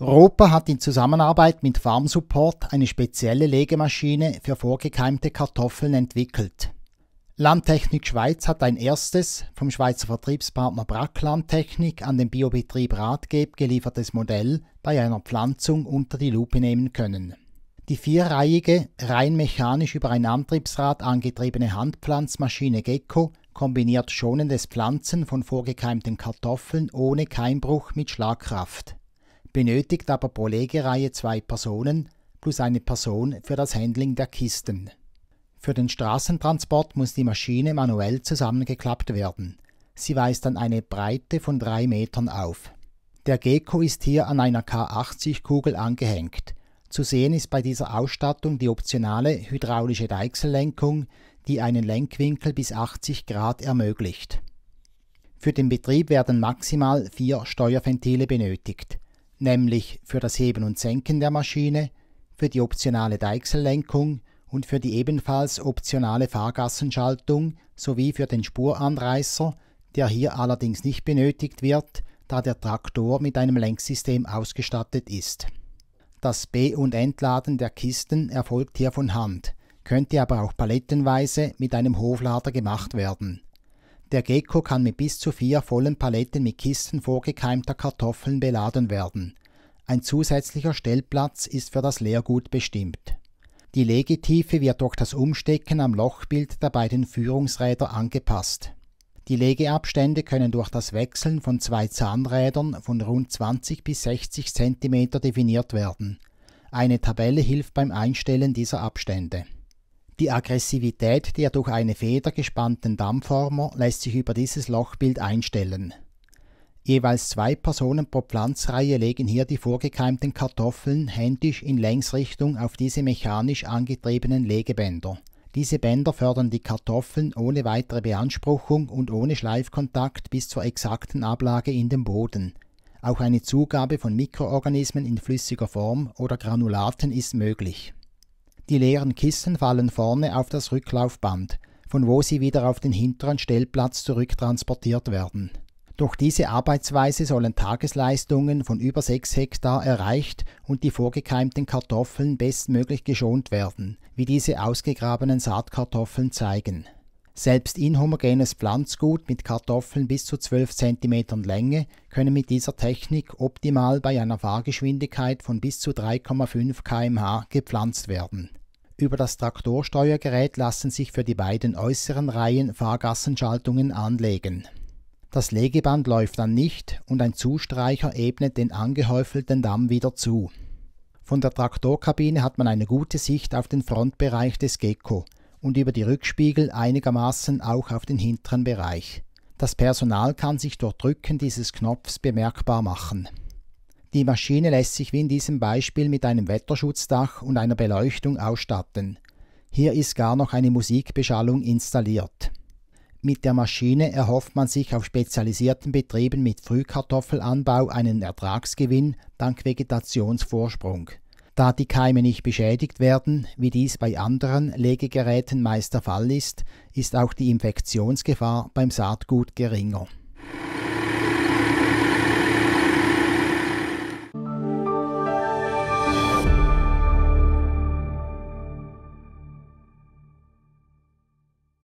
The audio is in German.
Roper hat in Zusammenarbeit mit FarmSupport eine spezielle Legemaschine für vorgekeimte Kartoffeln entwickelt. Landtechnik Schweiz hat ein erstes, vom Schweizer Vertriebspartner Brack Landtechnik an den Biobetrieb Ratgeb geliefertes Modell bei einer Pflanzung unter die Lupe nehmen können. Die vierreihige, rein mechanisch über ein Antriebsrad angetriebene Handpflanzmaschine Gecko kombiniert schonendes Pflanzen von vorgekeimten Kartoffeln ohne Keimbruch mit Schlagkraft benötigt aber pro Legereihe zwei Personen plus eine Person für das Handling der Kisten. Für den Straßentransport muss die Maschine manuell zusammengeklappt werden. Sie weist dann eine Breite von drei Metern auf. Der Gecko ist hier an einer K80-Kugel angehängt. Zu sehen ist bei dieser Ausstattung die optionale hydraulische Deichsellenkung, die einen Lenkwinkel bis 80 Grad ermöglicht. Für den Betrieb werden maximal vier Steuerventile benötigt nämlich für das Heben und Senken der Maschine, für die optionale Deichsellenkung und für die ebenfalls optionale Fahrgassenschaltung sowie für den Spuranreißer, der hier allerdings nicht benötigt wird, da der Traktor mit einem Lenksystem ausgestattet ist. Das B- und Entladen der Kisten erfolgt hier von Hand, könnte aber auch palettenweise mit einem Hoflader gemacht werden. Der Gecko kann mit bis zu vier vollen Paletten mit Kisten vorgekeimter Kartoffeln beladen werden. Ein zusätzlicher Stellplatz ist für das Leergut bestimmt. Die Legetiefe wird durch das Umstecken am Lochbild der beiden Führungsräder angepasst. Die Legeabstände können durch das Wechseln von zwei Zahnrädern von rund 20 bis 60 cm definiert werden. Eine Tabelle hilft beim Einstellen dieser Abstände. Die Aggressivität der durch eine Feder gespannten Dampfformer lässt sich über dieses Lochbild einstellen. Jeweils zwei Personen pro Pflanzreihe legen hier die vorgekeimten Kartoffeln händisch in Längsrichtung auf diese mechanisch angetriebenen Legebänder. Diese Bänder fördern die Kartoffeln ohne weitere Beanspruchung und ohne Schleifkontakt bis zur exakten Ablage in den Boden. Auch eine Zugabe von Mikroorganismen in flüssiger Form oder Granulaten ist möglich die leeren Kissen fallen vorne auf das Rücklaufband, von wo sie wieder auf den hinteren Stellplatz zurücktransportiert werden. Durch diese Arbeitsweise sollen Tagesleistungen von über 6 Hektar erreicht und die vorgekeimten Kartoffeln bestmöglich geschont werden, wie diese ausgegrabenen Saatkartoffeln zeigen. Selbst inhomogenes Pflanzgut mit Kartoffeln bis zu 12 cm Länge können mit dieser Technik optimal bei einer Fahrgeschwindigkeit von bis zu 3,5 km/h gepflanzt werden. Über das Traktorsteuergerät lassen sich für die beiden äußeren Reihen Fahrgassenschaltungen anlegen. Das Legeband läuft dann nicht und ein Zustreicher ebnet den angehäufelten Damm wieder zu. Von der Traktorkabine hat man eine gute Sicht auf den Frontbereich des Gecko und über die Rückspiegel einigermaßen auch auf den hinteren Bereich. Das Personal kann sich durch Drücken dieses Knopfs bemerkbar machen. Die Maschine lässt sich wie in diesem Beispiel mit einem Wetterschutzdach und einer Beleuchtung ausstatten. Hier ist gar noch eine Musikbeschallung installiert. Mit der Maschine erhofft man sich auf spezialisierten Betrieben mit Frühkartoffelanbau einen Ertragsgewinn dank Vegetationsvorsprung. Da die Keime nicht beschädigt werden, wie dies bei anderen Legegeräten meist der Fall ist, ist auch die Infektionsgefahr beim Saatgut geringer.